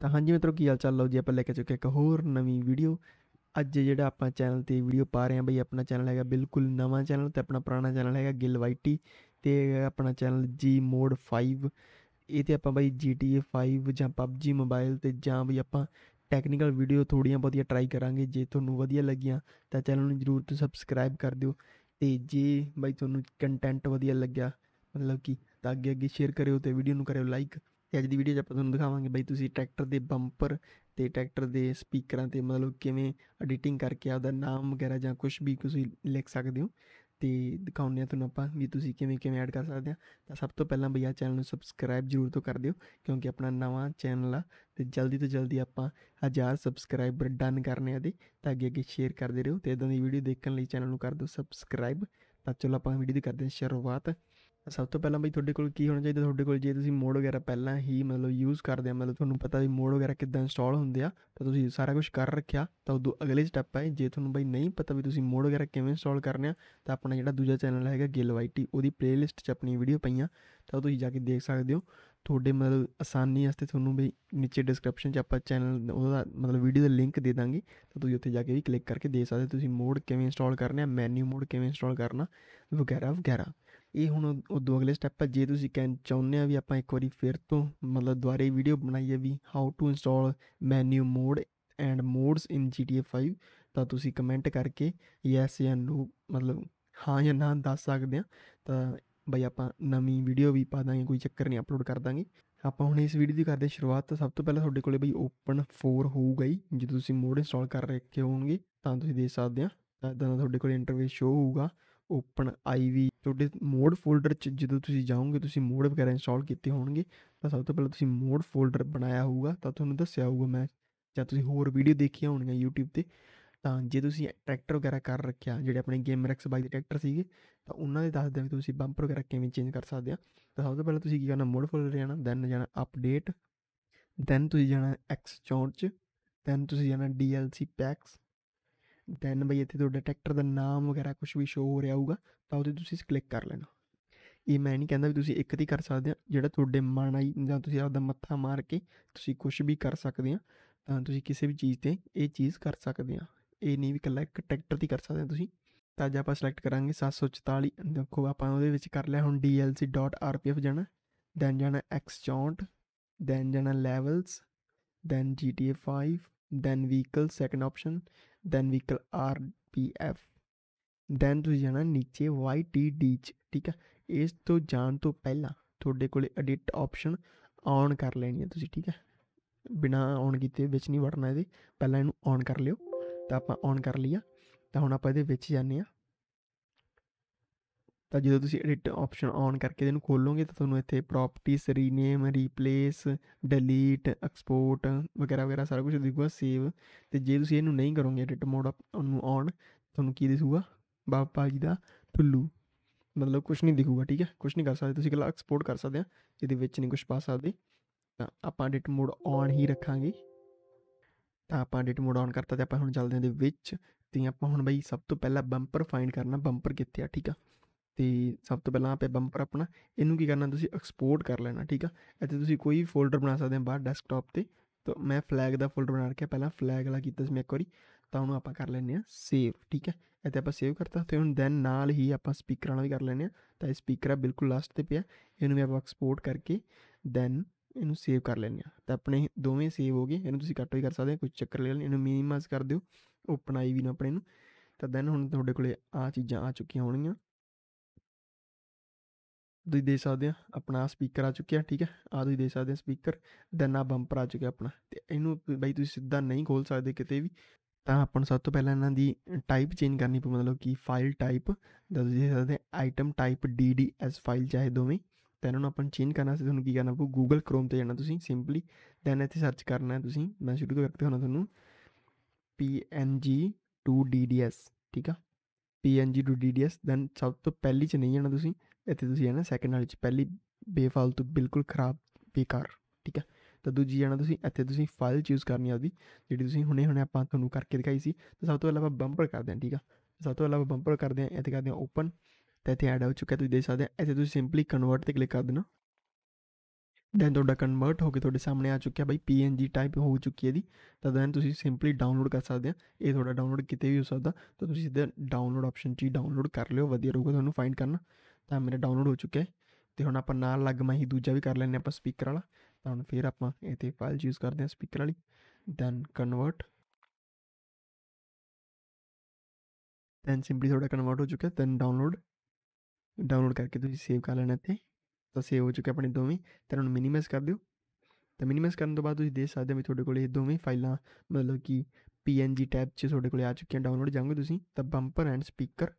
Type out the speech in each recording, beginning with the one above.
ਤਾਂ ਹਾਂਜੀ ਮਿੱਤਰੋ ਕੀ ਹਾਲ ਚਾਲ ਲਓ ਜੀ ਆਪਾਂ ਲੈ ਕੇ ਚੁੱਕੇ ਇੱਕ ਹੋਰ ਨਵੀਂ ਵੀਡੀਓ ਅੱਜ ਜਿਹੜਾ ਆਪਾਂ ਚੈਨਲ ਤੇ ਵੀਡੀਓ ਪਾ ਰਹੇ ਹਾਂ ਬਈ ਆਪਣਾ ਚੈਨਲ ਹੈਗਾ ਬਿਲਕੁਲ ਨਵਾਂ ਚੈਨਲ ਤੇ ਆਪਣਾ ਪੁਰਾਣਾ ਚੈਨਲ ਹੈਗਾ ਗਿਲ ਵਾਈਟੀ ਤੇ ਆਪਣਾ ਚੈਨਲ ਜੀ ਮੋਡ 5 ਇਹ ਤੇ ਆਪਾਂ ਬਈ GTA 5 ਜਾਂ PUBG ਮੋਬਾਈਲ ਤੇ ਜਾਂ ਬਈ ਆਪਾਂ ਟੈਕਨੀਕਲ ਵੀਡੀਓ ਥੋੜੀਆਂ ਬਹੁਤੀਆਂ ਟਰਾਈ ਕਰਾਂਗੇ ਜੇ ਤੁਹਾਨੂੰ ਵਧੀਆ ਲੱਗੀਆਂ ਤਾਂ ਚੈਨਲ ਨੂੰ ਜਰੂਰ ਤੋਂ ਸਬਸਕ੍ਰਾਈਬ ਕਰ ਦਿਓ ਤੇ ਜੇ ਬਈ ਤੁਹਾਨੂੰ ਕੰਟੈਂਟ ਵਧੀਆ ਲੱਗਿਆ ਮਤਲਬ ਕਿ ਤਾਂ ਅੱਗੇ ਅੱਗੇ ਸ਼ੇਅਰ ਕਰਿਓ ਤੇ ਵੀਡੀਓ ਨੂੰ ਕਰਿਓ ਲਾਈਕ ਤੇ ਅੱਜ ਦੀ ਵੀਡੀਓ 'ਚ ਆਪਾਂ ਤੁਹਾਨੂੰ ਦਿਖਾਵਾਂਗੇ ਬਈ ਤੁਸੀਂ ਟਰੈਕਟਰ ਦੇ ਬੰਪਰ ਤੇ ਟਰੈਕਟਰ ਦੇ ਸਪੀਕਰਾਂ ਤੇ ਮਤਲਬ ਕਿਵੇਂ ਐਡੀਟਿੰਗ ਕਰਕੇ ਆਪਦਾ ਨਾਮ ਵਗੈਰਾ ਜਾਂ ਕੁਝ ਵੀ ਤੁਸੀਂ ਲਿਖ ਸਕਦੇ ਹੋ ਤੇ ਦਿਖਾਉਂਦੇ ਆ ਤੁਹਾਨੂੰ ਆਪਾਂ ਵੀ ਤੁਸੀਂ ਕਿਵੇਂ ਕਿਵੇਂ ਐਡ ਕਰ ਸਕਦੇ ਆ ਤਾਂ ਸਭ ਤੋਂ ਪਹਿਲਾਂ ਬਈ ਆ ਚੈਨਲ ਨੂੰ ਸਬਸਕ੍ਰਾਈਬ ਜ਼ਰੂਰ ਤੋਂ ਕਰ ਦਿਓ ਕਿਉਂਕਿ ਆਪਣਾ ਨਵਾਂ ਚੈਨਲ ਆ ਤੇ ਜਲਦੀ ਤੋਂ ਜਲਦੀ ਆਪਾਂ 1000 ਸਬਸਕ੍ਰਾਈਬਰ ਡਨ ਕਰਨੇ ਆ ਦੇ ਤਾਂ ਅੱਗੇ ਅੱਗੇ ਸ਼ੇਅਰ ਕਰਦੇ ਰਹੋ ਤੇ ਇਦਾਂ ਦੀ ਵੀਡੀਓ ਦੇਖਣ ਲਈ ਚੈਨਲ ਨੂੰ ਕਰ ਦਿਓ ਸਬਸਕ੍ਰਾਈਬ ਤਾਂ ਚਲੋ ਆਪਾਂ ਵੀਡੀਓ ਦੀ ਕਰਦੇ ਹਾਂ ਸ਼ੁਰੂਆਤ ਸਭ ਤੋਂ ਪਹਿਲਾਂ ਬਈ ਤੁਹਾਡੇ ਕੋਲ ਕੀ ਹੋਣਾ ਚਾਹੀਦਾ ਤੁਹਾਡੇ ਕੋਲ ਜੇ ਤੁਸੀਂ ਮੋਡ ਵਗੈਰਾ ਪਹਿਲਾਂ ਹੀ ਮਤਲਬ ਯੂਜ਼ ਕਰਦੇ ਆ ਮਤਲਬ ਤੁਹਾਨੂੰ ਪਤਾ ਵੀ ਮੋਡ ਵਗੈਰਾ ਕਿੱਦਾਂ ਇੰਸਟਾਲ ਹੁੰਦੇ ਆ ਤਾਂ ਤੁਸੀਂ ਸਾਰਾ ਕੁਝ ਕਰ ਰੱਖਿਆ ਤਾਂ ਉਦੋਂ ਅਗਲੇ ਸਟੈਪ ਹੈ ਜੇ ਤੁਹਾਨੂੰ ਬਈ ਨਹੀਂ ਪਤਾ ਵੀ ਤੁਸੀਂ ਮੋਡ ਵਗੈਰਾ ਕਿਵੇਂ ਇੰਸਟਾਲ ਕਰਨੇ ਆ ਤਾਂ ਆਪਣਾ ਜਿਹੜਾ ਦੂਜਾ ਚੈਨਲ ਹੈਗਾ ਗਿਲ ਵਾਈਟੀ ਉਹਦੀ ਪਲੇਲਿਸਟ 'ਚ ਆਪਣੀ ਵੀਡੀਓ ਪਈਆਂ ਤਾਂ ਉਹ ਤੁਸੀਂ ਜਾ ਕੇ ਦੇਖ ਸਕਦੇ ਹੋ ਤੁਹਾਡੇ ਮਤਲਬ ਆਸਾਨੀ ਵਾਸਤੇ ਤੁਹਾਨੂੰ ਬਈ ਨੀਚੇ ਡਿਸਕ੍ਰਿਪਸ਼ਨ 'ਚ ਆਪਾਂ ਚੈਨਲ ਉਹਦਾ ਮਤਲਬ ਵੀਡੀਓ ਦਾ ਲਿੰਕ ਦੇ ਦਾਂਗੇ ਤਾਂ ਤੁਸੀਂ ਉੱਥੇ ਜਾ ਕੇ ਵੀ ਕਲਿੱਕ ਕਰਕੇ ਦੇਖ ਸਕਦੇ ਤੁਸੀਂ ਮੋਡ ਕਿਵੇਂ ਇੰਸਟਾਲ ਕਰਨੇ ਆ ਮੈਨੂ ਮੋਡ ਕਿਵੇਂ ਇੰਸਟਾਲ ਕਰਨਾ ਵਗੈਰਾ ਵਗੈਰਾ ਇਹ ਹੁਣ ਦੋ ਅਗਲੇ ਸਟੈਪ ਹੈ ਜੇ ਤੁਸੀਂ ਕਹਿੰ ਚਾਹੁੰਦੇ ਆ ਵੀ ਆਪਾਂ ਇੱਕ ਵਾਰੀ ਫਿਰ ਤੋਂ ਮਤਲਬ ਦੁਬਾਰੇ ਵੀਡੀਓ ਬਣਾਈਏ ਵੀ how to install menu mod and mods in GTA 5 ਤਾਂ ਤੁਸੀਂ ਕਮੈਂਟ ਕਰਕੇ ਯੈਸ ਜਾਂ ਨੋ ਮਤਲਬ ਹਾਂ ਜਾਂ ਨਾ ਦੱਸ ਸਕਦੇ ਆ ਤਾਂ ਬਈ ਆਪਾਂ ਨਵੀਂ ਵੀਡੀਓ ਵੀ ਪਾ ਦਾਂਗੇ ਕੋਈ ਚੱਕਰ ਨਹੀਂ ਅਪਲੋਡ ਕਰ ਦਾਂਗੇ ਆਪਾਂ ਹੁਣ ਇਸ ਵੀਡੀਓ ਦੀ ਕਰਦੇ ਸ਼ੁਰੂਆਤ ਤਾਂ ਸਭ ਤੋਂ ਪਹਿਲਾਂ ਤੁਹਾਡੇ ਕੋਲੇ ਬਈ ਓਪਨ 4 ਹੋਊਗਾ ਹੀ ਜਦੋਂ ਤੁਸੀਂ ਮੋਡ ਇੰਸਟਾਲ ਕਰ ਰੱਖੇ ਹੋਣਗੇ ਤਾਂ ਤੁਸੀਂ ਦੇਖ ਸਕਦੇ ਆ ਤਾਂ ਇਦਾਂ ਤੁਹਾਡੇ ਕੋਲੇ ਇੰਟਰਫੇਸ ਸ਼ੋ ਹੋਊਗਾ ਓਪਨ ਆਈਵੀ ਤੁਹਾਡੇ ਮੋਡ ਫੋਲਡਰ 'ਚ ਜਦੋਂ ਤੁਸੀਂ ਜਾਓਗੇ ਤੁਸੀਂ ਮੋਡ ਵਗੈਰਾ ਇੰਸਟਾਲ ਕੀਤੇ ਹੋਣਗੇ ਤਾਂ ਸਭ ਤੋਂ ਪਹਿਲਾਂ ਤੁਸੀਂ ਮੋਡ ਫੋਲਡਰ ਬਣਾਇਆ ਹੋਊਗਾ ਤਾਂ ਤੁਹਾਨੂੰ ਦੱਸਿਆ ਹੋਊਗਾ ਮੈਂ ਜਾਂ ਤੁਸੀਂ ਹੋਰ ਵੀਡੀਓ ਦੇਖੀਆਂ ਹੋਣਗੀਆਂ YouTube ਤੇ ਤਾਂ ਜੇ ਤੁਸੀਂ ਟਰੈਕਟਰ ਵਗੈਰਾ ਕਰ ਰੱਖਿਆ ਜਿਹੜੇ ਆਪਣੇ ਗੇਮਰ ਐਕਸ ਬਾਈ ਦੇ ਟਰੈਕਟਰ ਸੀਗੇ ਤਾਂ ਉਹਨਾਂ ਦੇ ਦੱਸ ਦਿਆਂ ਵੀ ਤੁਸੀਂ ਬੰਪਰ ਵਗੈਰਾ ਕਿਵੇਂ ਚੇਂਜ ਕਰ ਸਕਦੇ ਆ ਤਾਂ ਸਭ ਤੋਂ ਪਹਿਲਾਂ ਤੁਸੀਂ ਕੀ ਕਰਨਾ ਮੋਡ ਫੋਲਡਰ ਜਾਣਾ ਦੈਨ ਜਾਣਾ ਅਪਡੇਟ ਦੈਨ ਤੁਸੀਂ ਜਾਣਾ X64 ਚ ਦੈਨ ਤੁਸੀਂ ਜਾਣਾ DLC ਪੈਕਸ ਦੈਨ ਬਈ ਇੱਥੇ ਤੁਹਾਡਾ ਟਰੈਕਟਰ ਦਾ ਨਾਮ ਵਗੈਰਾ ਕੁਝ ਵੀ ਸ਼ੋ ਹੋ ਰਿਹਾ ਹੋਊਗਾ ਤਾਂ ਉਹਦੇ ਤੁਸੀਂ ਕਲਿੱਕ ਕਰ ਲੈਣਾ ਇਹ ਮੈਂ ਨਹੀਂ ਕਹਿੰਦਾ ਵੀ ਤੁਸੀਂ ਇੱਕ ਦੀ ਕਰ ਸਕਦੇ ਆ ਜਿਹੜਾ ਤੁਹਾਡੇ ਮਨ ਆਈ ਜਾਂ ਤੁਸੀਂ ਆਪਦਾ ਮੱਥਾ ਮਾਰ ਕੇ ਤੁਸੀਂ ਕੁਝ ਵੀ ਕਰ ਸਕਦੇ ਆ ਤਾਂ ਤੁਸੀਂ ਕਿਸੇ ਵੀ ਚੀਜ਼ ਤੇ ਇਹ ਚੀਜ਼ ਕਰ ਸਕਦੇ ਆ ਇਹ ਨਹੀਂ ਵੀ ਇਕੱਲਾ ਇੱਕ ਟਰੈਕਟਰ ਦੀ ਕਰ ਸਕਦੇ ਆ ਤੁਸੀਂ ਤਾਂ ਜੇ ਆਪਾਂ ਸਿਲੈਕਟ ਕਰਾਂਗੇ 744 ਦੇਖੋ ਆਪਾਂ ਉਹਦੇ ਵਿੱਚ ਕਰ ਲਿਆ ਹੁਣ dlc.rpf ਜਾਣਾ ਦੈਨ ਜਾਣਾ x64 ਦੈਨ ਜਾਣਾ levels then gta5 then vehicle second option then vehicle R P F then ਤੁਸੀਂ ਜਾਣਾ ਨੀਚੇ ਡੀ ਚ ਠੀਕ ਆ ਇਸ ਤੋਂ ਜਾਣ ਤੋਂ ਪਹਿਲਾਂ ਤੁਹਾਡੇ ਕੋਲੇ ਐਡਿਟ ਆਪਸ਼ਨ ਆਨ ਕਰ ਲੈਣੀ ਹੈ ਤੁਸੀਂ ਠੀਕ ਆ ਬਿਨਾ ਆਨ ਕੀਤੇ ਵਿੱਚ ਨਹੀਂ ਵੜਨਾ ਇਹਦੇ ਪਹਿਲਾਂ ਇਹਨੂੰ ਆਨ ਕਰ ਲਿਓ ਤਾਂ ਆਪਾਂ ਆਨ ਕਰ ਲਿਆ ਤਾਂ ਹੁਣ ਆਪਾਂ ਇਹਦੇ ਵਿੱਚ ਜਾਂਦੇ ਆ ਤਾਂ ਜਦੋਂ ਤੁਸੀਂ ਐਡਿਟ ਆਪਸ਼ਨ ਆਨ ਕਰਕੇ ਇਹਨੂੰ ਖੋਲੋਗੇ ਤਾਂ ਤੁਹਾਨੂੰ ਇੱਥੇ properties rename replace delete export ਵਗੈਰਾ ਵਗੈਰਾ ਸਾਰਾ ਕੁਝ ਦਿਖੂਗਾ ਸੇਵ ਤੇ ਜੇ ਤੁਸੀਂ ਇਹਨੂੰ ਨਹੀਂ ਕਰੋਗੇ ਐਡਿਟ ਮੋਡ ਨੂੰ ਆਨ ਤੁਹਾਨੂੰ ਕੀ ਦਿਖੂਗਾ ਬਾਪਾ ਜੀ ਦਾ ਟੁੱਲੂ ਮਤਲਬ ਕੁਝ ਨਹੀਂ ਦਿਖੂਗਾ ਠੀਕ ਹੈ ਕੁਝ ਨਹੀਂ ਕਰ ਸਕਦੇ ਤੁਸੀਂ ਕਿਲਾ ਐਕਸਪੋਰਟ ਕਰ ਸਕਦੇ ਆ ਇਹਦੇ ਵਿੱਚ ਨਹੀਂ ਕੁਝ ਪਾ ਸਕਦੇ ਤਾਂ ਆਪਾਂ ਐਡਿਟ ਮੋਡ ਆਨ ਹੀ ਰੱਖਾਂਗੇ ਤਾਂ ਆਪਾਂ ਐਡਿਟ ਮੋਡ ਆਨ ਕਰਤਾ ਤੇ ਆਪਾਂ ਹੁਣ ਚੱਲਦੇ ਆਂ ਦੇ ਵਿੱਚ ਤੇ ਆਪਾਂ ਹੁਣ ਬਈ ਸਭ ਤੋਂ ਪਹਿਲਾਂ ਬੰਪਰ ਫਾਈਂਡ ਕਰਨਾ ਬੰਪਰ ਕਿੱਥੇ ਆ ਠੀਕ ਆ ਤੇ ਸਭ ਤੋਂ ਪਹਿਲਾਂ ਆਪੇ ਬੰਪਰ ਆਪਣਾ ਇਹਨੂੰ ਕੀ ਕਰਨਾ ਤੁਸੀਂ ਐਕਸਪੋਰਟ ਕਰ ਲੈਣਾ ਠੀਕ ਆ ਇੱਥੇ ਤੁਸੀਂ ਕੋਈ ਵੀ ਫੋਲਡਰ ਬਣਾ ਸਕਦੇ ਹੋ ਬਾਹਰ ਡੈਸਕਟਾਪ ਤੇ ਤਾਂ ਮੈਂ ਫਲੈਗ ਦਾ ਫੋਲਡਰ ਬਣਾ ਕੇ ਪਹਿਲਾਂ ਫਲੈਗ ਵਾਲਾ ਕੀਤਾ ਸੀ ਮੈਂ ਇੱਕ ਵਾਰੀ ਤਾਂ ਉਹਨੂੰ ਆਪਾਂ ਕਰ ਲੈਨੇ ਆ ਸੇਵ ਠੀਕ ਹੈ ਇੱਥੇ ਆਪਾਂ ਸੇਵ ਕਰਤਾ ਤੇ ਹੁਣ ਦੈਨ ਨਾਲ ਹੀ ਆਪਾਂ ਸਪੀਕਰ ਵਾਲਾ ਵੀ ਕਰ ਲੈਨੇ ਆ ਤਾਂ ਇਹ ਸਪੀਕਰ ਆ ਬਿਲਕੁਲ ਲਾਸਟ ਤੇ ਪਿਆ ਇਹਨੂੰ ਵੀ ਆਪਾਂ ਐਕਸਪੋਰਟ ਕਰਕੇ ਦੈਨ ਇਹਨੂੰ ਸੇਵ ਕਰ ਲੈਨੇ ਆ ਤਾਂ ਆਪਣੇ ਦੋਵੇਂ ਸੇਵ ਹੋ ਗਏ ਇਹਨੂੰ ਤੁਸੀਂ ਕੱਟ ਵੀ ਕਰ ਸਕਦੇ ਹੋ ਕੋਈ ਚੱਕਰ ਲੈ ਲੈਣ ਇਹਨੂੰ ਮਿਨੀਮਾਈਜ਼ ਕਰ ਦਿਓ ਓਪਨ ਆਈ ਵੀ ਨਾ ਆਪਣੇ ਨੂੰ ਤਾਂ ਦੈਨ ਹੁਣ ਤੁਹਾਡੇ ਕੋਲੇ ਆ ਚੀਜ਼ਾਂ ਆ ਚੁੱਕੀਆਂ ਹੋਣੀਆਂ ਤੁਸੀਂ ਦੇਖ ਸਕਦੇ ਆ ਆਪਣਾ ਸਪੀਕਰ ਆ ਚੁੱਕਿਆ ਠੀਕ ਹੈ ਆ ਤੁਸੀਂ ਦੇਖ ਸਕਦੇ ਆ ਸਪੀਕਰ ਦੈਨ ਆ ਬੰਪਰ ਆ ਚੁੱਕਿਆ ਆਪਣਾ ਤੇ ਇਹਨੂੰ ਬਾਈ ਤੁਸੀਂ ਸਿੱਧਾ ਨਹੀਂ ਖੋਲ ਸਕਦੇ ਕਿਤੇ ਵੀ ਤਾਂ ਆਪਾਂ ਸਭ ਤੋਂ ਪਹਿਲਾਂ ਇਹਨਾਂ ਦੀ ਟਾਈਪ ਚੇਂਜ ਕਰਨੀ ਪਊ ਮਤਲਬ ਕਿ ਫਾਈਲ ਟਾਈਪ ਦੱਸ ਦੇ ਸਕਦੇ ਸਕਦੇ ਆਈਟਮ ਟਾਈਪ DDS ਫਾਈਲ ਚਾਹੇ ਦੋਵੇਂ ਤਾਂ ਇਹਨਾਂ ਨੂੰ ਆਪਾਂ ਚੇਂਜ ਕਰਨਾ ਸੀ ਤੁਹਾਨੂੰ ਕੀ ਕਰਨਾ ਪਊ Google Chrome ਤੇ ਜਾਣਾ ਤੁਸੀਂ ਸਿੰਪਲੀ ਦੈਨ ਇੱਥੇ ਸਰਚ ਕਰਨਾ ਹੈ ਤੁਸੀਂ ਮੈਂ ਸ਼ੁਰੂ ਤੋਂ ਕਰਕੇ ਹੁਣ ਤੁਹਾਨੂੰ PNG ਡੀਡੀਐਸ ਠੀਕ ਆ PNG to DDS ਦੈਨ ਸਭ ਤੋਂ ਪਹਿਲੀ ਚ ਨਹੀਂ ਜਾਣਾ ਤੁਸੀਂ ਇੱਥੇ ਤੁਸੀਂ ਜਾਣਾ ਸੈਕੰਡ ਵਾਲੀ ਚ ਪਹਿਲੀ ਬੇਫਾਲਤੂ ਬਿਲਕੁਲ ਖਰਾਬ ਬੇਕਾਰ ਠੀਕ ਹੈ ਤਾਂ ਦੂਜੀ ਜਾਣਾ ਤੁਸੀਂ ਇੱਥੇ ਤੁਸੀਂ ਫਾਈਲ ਚੂਜ਼ ਕਰਨੀ ਆਦੀ ਜਿਹੜੀ ਤੁਸੀਂ ਹੁਣੇ ਹੁਣੇ ਆਪਾਂ ਤੁਹਾਨੂੰ ਕਰਕੇ ਦਿਖਾਈ ਸੀ ਤਾਂ ਸਭ ਤੋਂ ਪਹਿਲਾਂ ਆਪਾਂ ਬੰਪਰ ਕਰਦੇ ਹਾਂ ਠੀਕ ਹੈ ਸਭ ਤੋਂ ਪਹਿਲਾਂ ਬੰਪਰ ਕਰਦੇ ਹਾਂ ਇੱਥੇ ਕਰਦੇ ਹਾਂ ਓਪਨ ਤੇ ਇੱਥੇ ਐਡ ਹੋ ਚੁੱਕਾ ਤੁਸੀਂ ਦੇਖ ਸਕਦੇ ਆ ਇੱਥੇ ਤੁਸੀਂ ਸਿੰਪਲੀ ਕਨਵਰਟ ਤੇ ਕਲਿੱਕ ਕਰ ਦੇਣਾ दैन थोड़ा कन्वर्ट होकर थोड़े सामने आ चुके बई पी एन जी टाइप हो चुकी है जी तो दैन तुम सिंपली डाउनलोड कर सकते हो ये डाउनलोड कित भी हो सकता तो तुम सीधे डाउनलोड ऑप्शन ची डाउनलोड कर लियो वजिए रहूगा थोड़ा फाइंड करना तो मेरा तो डाउनलोड हो चुका है तो हम आप नाल लगमा ही दूजा भी कर लें आप स्पीकर वाला तो हम फिर आप फाइल यूज़ करते हैं स्पीकर वाली दैन कन्वर्ट दैन सिंपली थोड़ा कन्वर्ट हो चुका है दैन डाउनलोड डाउनलोड करके तुम सेव कर लेना इतने ਤਾਂ ਸੇਵ ਹੋ ਚੁੱਕੇ ਆਪਣੇ ਦੋਵੇਂ ਤਾਂ ਇਹਨਾਂ ਨੂੰ ਮਿਨੀਮਾਈਜ਼ ਕਰ ਦਿਓ ਤਾਂ ਮਿਨੀਮਾਈਜ਼ ਕਰਨ ਤੋਂ ਬਾਅਦ ਤੁਸੀਂ ਦੇਖ ਸਕਦੇ ਹੋ ਵੀ ਤੁਹਾਡੇ ਕੋਲ ਇਹ ਦੋਵੇਂ ਫਾਈਲਾਂ ਮਤਲਬ ਕਿ PNG ਟੈਬ 'ਚ ਤੁਹਾਡੇ ਕੋਲ ਆ ਚੁੱਕੀਆਂ ਡਾਊਨਲੋਡ ਜਾਂਗੇ ਤੁਸੀਂ ਤਾਂ ਬੰਪਰ ਐਂਡ ਸਪੀਕਰ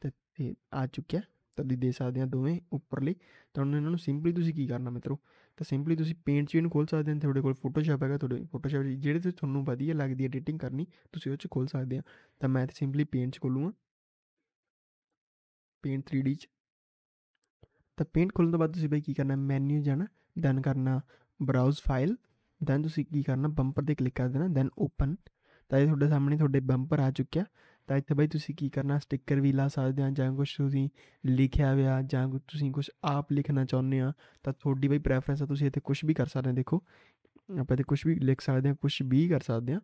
ਤੇ ਆ ਚੁੱਕਿਆ ਤਾਂ ਤੁਸੀਂ ਦੇਖ ਸਕਦੇ ਆ ਦੋਵੇਂ ਉੱਪਰਲੇ ਤੁਹਾਨੂੰ ਇਹਨਾਂ ਨੂੰ ਸਿੰਪਲੀ ਤੁਸੀਂ ਕੀ ਕਰਨਾ ਮਿੱਤਰੋ ਤਾਂ ਸਿੰਪਲੀ ਤੁਸੀਂ ਪੇਂਟ 'ਚ ਇਹਨੂੰ ਖੋਲ ਸਕਦੇ ਹੋ ਤੁਹਾਡੇ ਕੋਲ ਫੋਟੋਸ਼ਾਪ ਹੈਗਾ ਤੁਹਾਡੇ ਫੋਟੋਸ਼ਾਪ ਜਿਹੜੇ ਤੇ ਤੁਹਾਨੂੰ ਵਧੀਆ ਲੱਗਦੀ ਹੈ ਐਡੀਟਿੰਗ ਕਰਨੀ ਤੁਸੀਂ ਉਹ 'ਚ ਖੋਲ ਸਕਦੇ ਆ ਤਾਂ ਮੈਂ ਤੇ ਸਿੰਪਲੀ ਪੇਂਟ 'ਚ ਖੋਲੂਗਾ ਪੇਂਟ 3D 'ਚ ਤਾਂ ਪੇਂਟ ਖੋਲਣ ਤੋਂ ਬਾਅਦ ਤੁਸੀਂ ਬਈ ਕੀ ਕਰਨਾ ਮੈਨੂ ਜਾਣਾ ਦੈਨ ਕਰਨਾ ਬਰਾਊਜ਼ ਫਾਈਲ ਦੈਨ ਤੁਸੀਂ ਕੀ ਕਰਨਾ ਬੰਪਰ ਤੇ ਕਲਿੱਕ ਕਰ ਦੇਣਾ ਦੈਨ ਓਪਨ ਤਾਂ ਇਹ ਤੁਹਾਡੇ ਸਾਹਮਣੇ ਤੁਹਾਡੇ ਬੰਪਰ ਆ ਚੁੱਕਿਆ ਤਾਂ ਇੱਥੇ ਬਈ ਤੁਸੀਂ ਕੀ ਕਰਨਾ ਸਟicker ਵੀ ਲਾ ਸਕਦੇ ਆ ਜਾਂ ਕੁਝ ਤੁਸੀਂ ਲਿਖਿਆ ਹੋਇਆ ਜਾਂ ਤੁਸੀਂ ਕੁਝ ਆਪ ਲਿਖਣਾ ਚਾਹੁੰਦੇ ਆ ਤਾਂ ਤੁਹਾਡੀ ਬਈ ਪ੍ਰੈਫਰੈਂਸ ਆ ਤੁਸੀਂ ਇੱਥੇ ਕੁਝ ਵੀ ਕਰ ਸਕਦੇ ਆ ਦੇਖੋ ਆਪਾਂ ਇੱਥੇ ਕੁਝ ਵੀ ਲਿਖ ਸਕਦੇ ਆ ਕੁਝ ਵੀ ਕਰ ਸਕਦੇ ਆ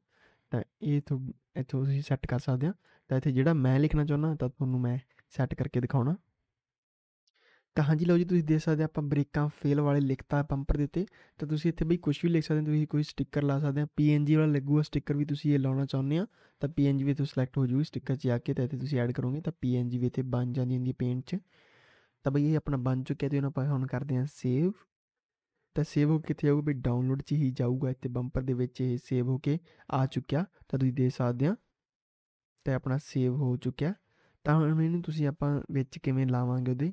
ਤਾਂ ਇਹ ਇੱਥੋਂ ਤੁਸੀਂ ਸੈੱਟ ਕਰ ਸਕਦੇ ਆ ਤਾਂ ਇੱਥੇ ਜਿਹੜਾ ਮੈਂ ਲਿਖਣਾ ਚਾਹੁੰਦਾ ਤਾਂ ਤੁਹਾਨੂੰ ਮੈਂ ਸੈੱਟ ਕਰਕੇ ਦਿਖਾਉਣਾ ਤਾਂ ਹਾਂਜੀ ਲਓ ਜੀ ਤੁਸੀਂ ਦੇਖ ਸਕਦੇ ਆਪਾਂ ਬ੍ਰੇਕਾਂ ਫੇਲ ਵਾਲੇ ਲਿਖਤਾ ਬੰਪਰ ਦੇ ਉੱਤੇ ਤਾਂ ਤੁਸੀਂ ਇੱਥੇ ਬਈ ਕੁਝ ਵੀ ਲਿਖ ਸਕਦੇ ਹੋ ਤੁਸੀਂ ਕੋਈ ਸਟicker ਲਾ ਸਕਦੇ ਆ PNG ਵਾਲਾ ਲੱਗੂਗਾ ਸਟicker ਵੀ ਤੁਸੀਂ ਇਹ ਲਾਉਣਾ ਚਾਹੁੰਦੇ ਆ ਤਾਂ PNG ਵੀ ਤੁਸੀਂ ਸਿਲੈਕਟ ਹੋ ਜੂਗੀ ਸਟicker 'ਚ ਆ ਕੇ ਤਾਂ ਇੱਥੇ ਤੁਸੀਂ ਐਡ ਕਰੋਗੇ ਤਾਂ PNG ਵੀ ਇੱਥੇ ਬਣ ਜਾਂਦੀ ਹੁੰਦੀ ਪੇਂਟ 'ਚ ਤਾਂ ਬਈ ਇਹ ਆਪਣਾ ਬਣ ਚੁੱਕਿਆ ਤੇ ਉਹਨਾਂ ਆਪਾਂ ਹੁਣ ਕਰਦੇ ਆ ਸੇਵ ਤਾਂ ਸੇਵ ਹੋ ਕਿੱਥੇ ਜਾਊਗਾ ਵੀ ਡਾਊਨਲੋਡ 'ਚ ਹੀ ਜਾਊਗਾ ਇੱਥੇ ਬੰਪਰ ਦੇ ਵਿੱਚ ਇਹ ਸੇਵ ਹੋ ਕੇ ਆ ਚੁੱਕਿਆ ਤਾਂ ਤੁਸੀਂ ਦੇਖ ਸਕਦੇ ਆ ਤੇ ਆਪਣਾ ਸੇਵ ਹੋ ਚੁੱਕਿਆ ਤਾਂ ਹੁਣ ਇਹਨੂੰ ਤੁਸੀਂ ਆਪਾਂ ਵਿੱਚ ਕਿਵੇਂ ਲਾਵਾਂਗੇ ਉਹਦੇ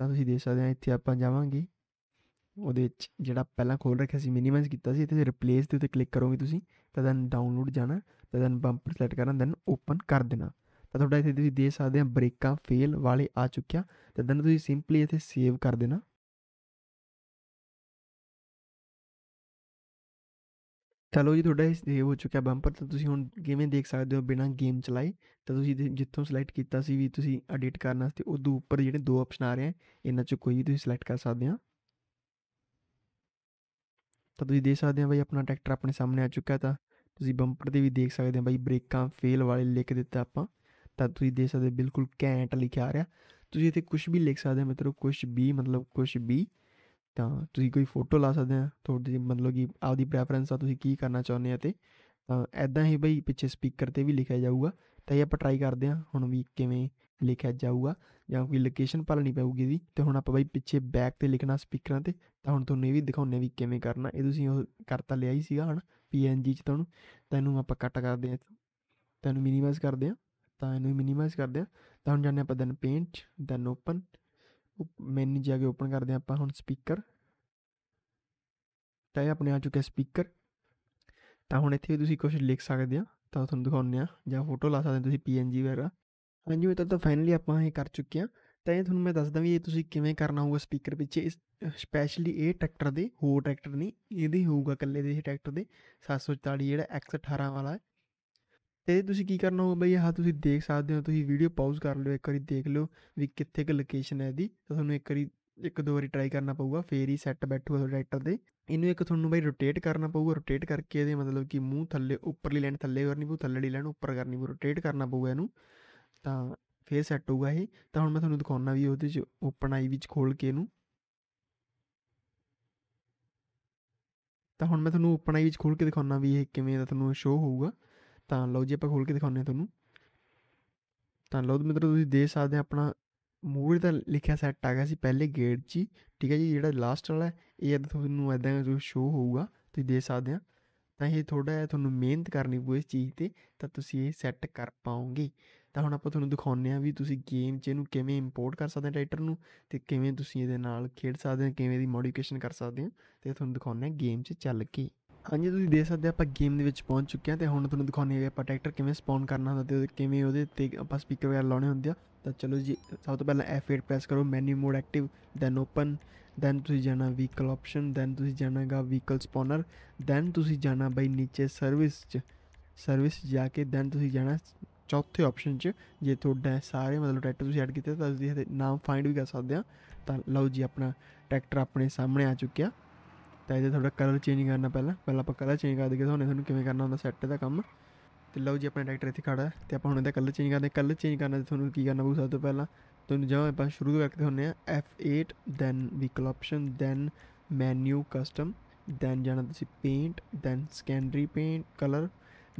ਤਾਂ ਤੁਸੀਂ ਦੇਖ ਸਕਦੇ ਹੋ ਇੱਥੇ ਆਪਾਂ ਜਾਵਾਂਗੇ ਉਹਦੇ ਵਿੱਚ ਜਿਹੜਾ ਪਹਿਲਾਂ ਖੋਲ ਰੱਖਿਆ ਸੀ ਮਿਨੀਮਾਈਜ਼ ਕੀਤਾ ਸੀ ਇੱਥੇ ਰਿਪਲੇਸ ਦੇ ਉੱਤੇ ਕਲਿੱਕ ਕਰੋਗੇ ਤੁਸੀਂ ਤਾਂ ਦੈਨ ਡਾਊਨਲੋਡ ਜਾਣਾ ਤਾਂ ਦੈਨ ਬੰਪਰ ਸਿਲੈਕਟ ਕਰਨਾ ਦੈਨ ਓਪਨ ਕਰ ਦੇਣਾ ਤਾਂ ਤੁਹਾਡਾ ਇੱਥੇ ਤੁਸੀਂ ਦੇਖ ਸਕਦੇ ਆ ਬ੍ਰੇਕਾਂ ਫੇਲ ਵਾਲੇ ਆ ਚੁੱਕਿਆ ਤਾਂ ਦੈਨ ਤੁਸੀਂ ਸਿੰਪਲੀ ਇੱਥੇ ਸੇਵ ਕਰ ਦੇਣਾ ਚਲੋ ਜੀ ਤੁਹਾਡਾ ਇਸ ਦੇ ਹੋ ਚੁੱਕਿਆ ਬੰਪਰ ਤਾਂ ਤੁਸੀਂ ਹੁਣ ਕਿਵੇਂ ਦੇਖ ਸਕਦੇ ਹੋ ਬਿਨਾ ਗੇਮ ਚਲਾਏ ਤਾਂ ਤੁਸੀਂ ਜਿੱਥੋਂ ਸਿਲੈਕਟ ਕੀਤਾ ਸੀ ਵੀ ਤੁਸੀਂ ਐਡਿਟ ਕਰਨ ਵਾਸਤੇ ਉਦੋਂ ਉੱਪਰ ਜਿਹੜੇ ਦੋ ਆਪਸ਼ਨ ਆ ਰਹੇ ਆ ਇਹਨਾਂ ਚੋਂ ਕੋਈ ਵੀ ਤੁਸੀਂ ਸਿਲੈਕਟ ਕਰ ਸਕਦੇ ਆ ਤਾਂ ਤੁਸੀਂ ਦੇਖ ਸਕਦੇ ਆ ਬਈ ਆਪਣਾ ਟਰੈਕਟਰ ਆਪਣੇ ਸਾਹਮਣੇ ਆ ਚੁੱਕਾ ਤਾਂ ਤੁਸੀਂ ਬੰਪਰ ਤੇ ਵੀ ਦੇਖ ਸਕਦੇ ਆ ਬਈ ਬ੍ਰੇਕਾਂ ਫੇਲ ਵਾਲੇ ਲਿਖ ਦਿੱਤਾ ਆਪਾਂ ਤਾਂ ਤੁਸੀਂ ਦੇਖ ਸਕਦੇ ਬਿਲਕੁਲ ਕੈਂਟ ਲਿਖਿਆ ਆ ਰਿਹਾ ਤੁਸੀਂ ਇੱਥੇ ਕੁਝ ਵੀ ਲਿਖ ਸਕਦੇ ਆ ਮਤਲਬ ਕੁਝ ਵੀ ਮਤਲਬ ਕੁਝ ਵੀ ਤਾਂ ਤੁਸੀਂ ਕੋਈ ਫੋਟੋ ਲਾ ਸਕਦੇ ਆ ਤੁਹਾਡੀ ਮਤਲਬ ਕਿ ਆਪਦੀ ਪ੍ਰੈਫਰੈਂਸ ਆ ਤੁਸੀਂ ਕੀ ਕਰਨਾ ਚਾਹੁੰਦੇ ਆ ਤੇ ਤਾਂ ਐਦਾਂ ਹੀ ਬਈ ਪਿੱਛੇ ਸਪੀਕਰ ਤੇ ਵੀ ਲਿਖਿਆ ਜਾਊਗਾ ਤਾਂ ਇਹ ਆਪਾਂ ਟਰਾਈ ਕਰਦੇ ਆ ਹੁਣ ਵੀ ਕਿਵੇਂ ਲਿਖਿਆ ਜਾਊਗਾ ਜਾਂ ਕੋਈ ਲੋਕੇਸ਼ਨ ਪਾਲਣੀ ਪਊਗੀ ਦੀ ਤੇ ਹੁਣ ਆਪਾਂ ਬਈ ਪਿੱਛੇ ਬੈਕ ਤੇ ਲਿਖਣਾ ਸਪੀਕਰਾਂ ਤੇ ਤਾਂ ਹੁਣ ਤੁਹਾਨੂੰ ਇਹ ਵੀ ਦਿਖਾਉਣੇ ਵੀ ਕਿਵੇਂ ਕਰਨਾ ਇਹ ਤੁਸੀਂ ਉਹ ਕਰਤਾ ਲਿਆ ਹੀ ਸੀਗਾ ਹਣ PNG ਚ ਤੁਹਾਨੂੰ ਤਾਂ ਇਹਨੂੰ ਆਪਾਂ ਕੱਟ ਕਰਦੇ ਆ ਤਾਂ ਇਹਨੂੰ ਮਿਨੀਮਾਈਜ਼ ਕਰਦੇ ਆ ਤਾਂ ਇਹਨੂੰ ਮਿਨੀਮਾਈਜ਼ ਕਰਦੇ ਆ ਤਾਂ ਹੁਣ ਜਾਣੇ ਆਪਾਂ ਦੈਨ ਪੇਂਟ ਦੈਨ ਓਪਨ ਮੈਨੂ ਜਾ ਕੇ ਓਪਨ ਕਰਦੇ ਆਪਾਂ ਹੁਣ ਸਪੀਕਰ ਤਾਂ ਇਹ ਆਪਣੇ ਆ ਚੁੱਕਿਆ ਸਪੀਕਰ ਤਾਂ ਹੁਣ ਇੱਥੇ ਤੁਸੀਂ ਕੁਝ ਲਿਖ ਸਕਦੇ ਆ ਤਾਂ ਤੁਹਾਨੂੰ ਦਿਖਾਉਂਦੇ ਆ ਜਾਂ ਫੋਟੋ ਲਾ ਸਕਦੇ ਤੁਸੀਂ PNG ਵਗੈਰਾ ਹਾਂਜੀ ਇਹ ਤਾਂ ਫਾਈਨਲੀ ਆਪਾਂ ਇਹ ਕਰ ਚੁੱਕੇ ਆ ਤਾਂ ਇਹ ਤੁਹਾਨੂੰ ਮੈਂ ਦੱਸਦਾ ਵੀ ਇਹ ਤੁਸੀਂ ਕਿਵੇਂ ਕਰਨਾ ਹੋਊਗਾ ਸਪੀਕਰ ਪਿੱਛੇ ਇਸ ਸਪੈਸ਼ਲੀ ਇਹ ਟਰੈਕਟਰ ਦੇ ਹੋਰ ਟਰੈਕਟਰ ਨਹੀਂ ਇਹਦੇ ਹੋਊਗਾ ਇਕੱਲੇ ਦੇ ਟਰੈਕਟਰ ਦੇ 744 ਜਿਹੜਾ X18 ਵਾਲਾ ਹੈ ਤੇ ਤੁਸੀਂ ਕੀ ਕਰਨਾ ਹੋਊਗਾ ਬਈ ਆਹ ਤੁਸੀਂ ਦੇਖ ਸਕਦੇ ਹੋ ਤੁਸੀਂ ਵੀਡੀਓ ਪਾਜ਼ ਕਰ ਲਿਓ ਇੱਕ ਵਾਰੀ ਦੇਖ ਲਿਓ ਵੀ ਕਿੱਥੇ ਕਿ ਲੋਕੇਸ਼ਨ ਹੈ ਇਹਦੀ ਤਾਂ ਤੁਹਾਨੂੰ ਇੱਕ ਵਾਰੀ ਇੱਕ ਦੋ ਵਾਰੀ ਟਰਾਈ ਕਰਨਾ ਪਊਗਾ ਫੇਰ ਹੀ ਸੈੱਟ ਬੈਠੂਗਾ ਤੁਹਾਡੇ ਟਰੈਕਟਰ ਦੇ ਇਹਨੂੰ ਇੱਕ ਤੁਹਾਨੂੰ ਬਈ ਰੋਟੇਟ ਕਰਨਾ ਪਊਗਾ ਰੋਟੇਟ ਕਰਕੇ ਇਹਦੇ ਮਤਲਬ ਕਿ ਮੂੰਹ ਥੱਲੇ ਉੱਪਰਲੀ ਲੈਣ ਥੱਲੇ ਕਰਨੀ ਪਊ ਥੱਲੜੀ ਲੈਣ ਉੱਪਰ ਕਰਨੀ ਪਊ ਰੋਟੇਟ ਕਰਨਾ ਪਊਗਾ ਇਹਨੂੰ ਤਾਂ ਫੇਰ ਸੈੱਟ ਹੋਊਗਾ ਇਹ ਤਾਂ ਹੁਣ ਮੈਂ ਤੁਹਾਨੂੰ ਦਿਖਾਉਣਾ ਵੀ ਉਹਦੇ ਚ ਓਪਨ ਆਈ ਵਿੱਚ ਖੋਲ ਕੇ ਇਹਨੂੰ ਤਾਂ ਹੁਣ ਮੈਂ ਤੁਹਾਨੂੰ ਓਪਨ ਆਈ ਵਿੱਚ ਖੋਲ ਕੇ ਦਿਖਾਉਣਾ ਵੀ ਇਹ ਕਿਵੇਂ ਦਾ ਤੁਹਾਨੂੰ ਸ਼ੋ ਹੋਊਗਾ ਤਾਂ ਲਓ ਜੀ ਆਪਾਂ ਖੋਲ ਕੇ ਦਿਖਾਉਂਦੇ ਹਾਂ ਤੁਹਾਨੂੰ ਤਾਂ ਲਓ ਮਿੱਤਰੋ ਤੁਸੀਂ ਦੇਖ ਸਕਦੇ ਆ ਆਪਣਾ ਮੂਵੀ ਦਾ ਲਿਖਿਆ ਸੈੱਟ ਆ ਗਿਆ ਸੀ ਪਹਿਲੇ ਗੇਟ 'ਚ ਠੀਕ ਹੈ ਜੀ ਜਿਹੜਾ ਲਾਸਟ ਵਾਲਾ ਇਹ ਇਦਾਂ ਤੁਹਾਨੂੰ ਇਦਾਂ ਜੋ ਸ਼ੋ ਹੋਊਗਾ ਤੁਸੀਂ ਦੇਖ ਸਕਦੇ ਆ ਤਾਂ ਇਹ ਥੋੜਾ ਜਿਹਾ ਤੁਹਾਨੂੰ ਮਿਹਨਤ ਕਰਨੀ ਪਊ ਇਸ ਚੀਜ਼ ਤੇ ਤਾਂ ਤੁਸੀਂ ਇਹ ਸੈੱਟ ਕਰ ਪਾਓਗੇ ਤਾਂ ਹੁਣ ਆਪਾਂ ਤੁਹਾਨੂੰ ਦਿਖਾਉਂਦੇ ਆ ਵੀ ਤੁਸੀਂ ਗੇਮ 'ਚ ਇਹਨੂੰ ਕਿਵੇਂ ਇੰਪੋਰਟ ਕਰ ਸਕਦੇ ਆ ਟਰੈਕਟਰ ਨੂੰ ਤੇ ਕਿਵੇਂ ਤੁਸੀਂ ਇਹਦੇ ਨਾਲ ਖੇਡ ਸਕਦੇ ਆ ਕਿਵੇਂ ਦੀ ਮੋਡੀਫਿਕੇਸ਼ਨ ਕਰ ਸਕਦੇ ਆ ਤੇ ਤੁਹਾਨੂੰ ਦਿਖਾਉਂਦੇ ਆ ਗੇਮ 'ਚ ਚੱਲ ਕੇ ਹਾਂਜੀ ਤੁਸੀਂ ਦੇਖ ਸਕਦੇ ਆਪਾਂ ਗੇਮ ਦੇ ਵਿੱਚ ਪਹੁੰਚ ਚੁੱਕੇ ਆ ਤੇ ਹੁਣ ਤੁਹਾਨੂੰ ਦਿਖਾਉਣੀ ਹੈ ਆਪਾਂ ਟਰੈਕਟਰ ਕਿਵੇਂ ਸਪੌਨ ਕਰਨਾ ਹੁੰਦਾ ਤੇ ਕਿਵੇਂ ਉਹਦੇ ਤੇ ਆਪਾਂ ਸਪੀਕਰ ਵਗੈਰਾ ਲਾਉਣੇ ਹੁੰਦੇ ਆ ਤਾਂ ਚਲੋ ਜੀ ਸਭ ਤੋਂ ਪਹਿਲਾਂ F8 ਪ੍ਰੈਸ ਕਰੋ menu mod active then open then ਤੁਸੀਂ ਜਾਣਾ ਵਹੀਕਲ ਆਪਸ਼ਨ ਦੈਨ ਤੁਸੀਂ ਜਾਣਾਗਾ ਵਹੀਕਲ ਸਪੌਨਰ ਦੈਨ ਤੁਸੀਂ ਜਾਣਾ ਬਈ ਨੀਚੇ ਸਰਵਿਸ ਚ ਸਰਵਿਸ ਜਾ ਕੇ ਦੈਨ ਤੁਸੀਂ ਜਾਣਾ ਚੌਥੇ ਆਪਸ਼ਨ 'ਚ ਜੇ ਤੁਹਾਡਾ ਸਾਰੇ ਮਤਲਬ ਟਰੈਕਟਰ ਤੁਸੀਂ ਐਡ ਕੀਤੇ ਤਾਂ ਤੁਸੀਂ ਇਹਦੇ ਨਾਮ ਫਾਈਂਡ ਵੀ ਕਰ ਸਕਦੇ ਆ ਤਾਂ ਲਓ ਜੀ ਆਪਣਾ ਟਰੈਕਟਰ ਆਪਣੇ ਸਾਹਮਣੇ ਆ ਚੁੱਕਿਆ ਤਾਂ ਇਹਦੇ ਥੋੜਾ ਕਲਰ ਚੇਂਜ ਕਰਨਾ ਪਹਿਲਾਂ ਪਹਿਲਾਂ ਆਪਾਂ ਕਲਰ ਚੇਂਜ ਕਰ ਦਈਏ ਤੁਹਾਨੂੰ ਤੁਹਾਨੂੰ ਕਿਵੇਂ ਕਰਨਾ ਹੁੰਦਾ ਸੈੱਟ ਦਾ ਕੰਮ ਤੇ ਲਓ ਜੀ ਆਪਣਾ ਡਾਇਰੈਕਟਰ ਇੱਥੇ ਖੜਾ ਹੈ ਤੇ ਆਪਾਂ ਹੁਣ ਇਹਦਾ ਕਲਰ ਚੇਂਜ ਕਰਦੇ ਕਲਰ ਚੇਂਜ ਕਰਨਾ ਤੇ ਤੁਹਾਨੂੰ ਕੀ ਕਰਨਾ ਪਊ ਸਭ ਤੋਂ ਪਹਿਲਾਂ ਤੁਹਾਨੂੰ ਜਿਵੇਂ ਆਪਾਂ ਸ਼ੁਰੂ ਕਰਕੇ ਹੁੰਨੇ ਆ F8 then vehicle option then menu custom then ਜਾਣਾ ਤੁਸੀਂ paint then secondary paint colour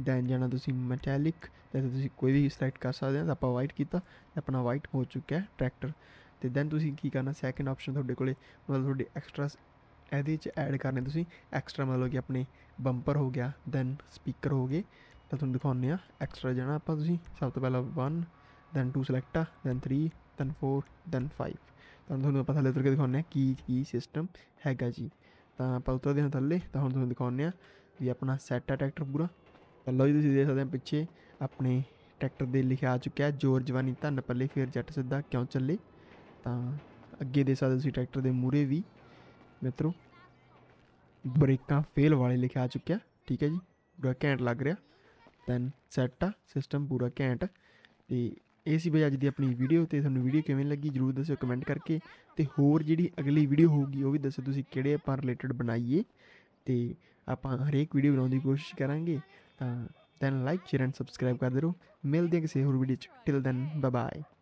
then ਜਾਣਾ ਤੁਸੀਂ ਮੈਟੈਲਿਕ ਤੇ ਤੁਸੀਂ ਕੋਈ ਵੀ ਸਿਲੈਕਟ ਕਰ ਸਕਦੇ ਆ ਤਾਂ ਆਪਾਂ ਵਾਈਟ ਕੀਤਾ ਆਪਣਾ ਵਾਈਟ ਹੋ ਚੁੱਕਿਆ ਹੈ ਟਰੈਕਟਰ ਤੇ ਦੈਨ ਤੁਸੀਂ ਕੀ ਕਰਨਾ ਸੈਕੰਡ ਆਪਸ਼ਨ ਤੁਹਾਡੇ ਕੋਲੇ ਮਤਲਬ ਤੁਹਾਡੇ ਐਕਸਟਰਾ ਇਹਦੇ 'ਚ ਐਡ ਕਰਨੇ ਤੁਸੀਂ ਐਕਸਟਰਾ ਮਤਲਬ ਕਿ ਆਪਣੇ ਬੰਪਰ ਹੋ ਗਿਆ ਦੈਨ ਸਪੀਕਰ ਹੋ ਗਏ ਤਾਂ ਤੁਹਾਨੂੰ ਦਿਖਾਉਂਦੇ ਆ ਐਕਸਟਰਾ ਜਣਾ ਆਪਾਂ ਤੁਸੀਂ ਸਭ ਤੋਂ ਪਹਿਲਾਂ 1 ਦੈਨ 2 ਸਿਲੈਕਟ ਆ ਦੈਨ 3 ਦੈਨ 4 ਦੈਨ 5 ਤਾਂ ਤੁਹਾਨੂੰ ਆਪਾਂ ਥੱਲੇ ਉਤਰ ਕੇ ਦਿਖਾਉਂਦੇ ਆ ਕੀ ਕੀ ਸਿਸਟਮ ਹੈਗਾ ਜੀ ਤਾਂ ਆਪਾਂ ਉਤਰਦੇ ਹਾਂ ਥੱਲੇ ਤਾਂ ਹੁਣ ਤੁਹਾਨੂੰ ਦਿਖਾਉਂਦੇ ਆ ਵੀ ਆਪਣਾ ਸੈਟ ਆ ਟਰੈਕਟਰ ਪੂਰਾ ਤਾਂ ਲਓ ਜੀ ਤੁਸੀਂ ਦੇਖ ਸਕਦੇ ਆ ਪਿੱਛੇ ਆਪਣੇ ਟਰੈਕਟਰ ਦੇ ਲਿਖਿਆ ਆ ਚੁੱਕਿਆ ਜੋਰ ਜਵਾਨੀ ਧੰਨ ਪੱਲੇ ਫੇਰ ਜੱਟ ਸਿੱਧਾ ਕਿਉਂ ਚੱਲੇ ਤਾਂ ਅੱਗੇ ਦੇ ਸਕਦੇ ਤੁਸੀਂ ਟਰੈਕਟਰ ਦੇ ਮੂਰੇ ਵੀ ਮਿੱਤਰੋ ਬ੍ਰੇਕਾਂ ਫੇਲ ਵਾਲੇ ਲਿਖਿਆ ਆ ਚੁੱਕਿਆ ਠੀਕ ਹੈ ਜੀ ਪੂਰਾ ਘੈਂਟ ਲੱਗ ਰਿਹਾ ਦੈਨ ਸੈਟ ਆ ਸਿਸਟਮ ਪੂਰਾ ਘੈਂਟ ਤੇ ਇਹ ਸੀ ਬਈ ਅੱਜ ਦੀ ਆਪਣੀ ਵੀਡੀਓ ਤੇ ਤੁਹਾਨੂੰ ਵੀਡੀਓ ਕਿਵੇਂ ਲੱਗੀ ਜਰੂਰ ਦੱਸਿਓ ਕਮੈਂਟ ਕਰਕੇ ਤੇ ਹੋਰ ਜਿਹੜੀ ਅਗਲੀ ਵੀਡੀਓ ਹੋਊਗੀ ਉਹ ਵੀ ਦੱਸਿਓ ਤੁਸੀਂ ਕਿਹੜੇ ਆਪਾਂ ਰਿਲੇਟਡ ਬਣਾਈਏ ਤੇ ਆਪਾਂ ਹਰੇਕ ਵੀਡੀਓ ਬਣਾਉਣ ਦੀ ਕੋਸ਼ਿਸ਼ ਕਰਾਂਗੇ ਤਾਂ then like share and subscribe ਕਰ ਦਿਓ ਮਿਲਦੇ ਹਾਂ ਕਿਸੇ ਹੋਰ ਵੀਡੀਓ ਚ ਟਿਲ ਦੈਨ ਬਾਏ ਬਾਏ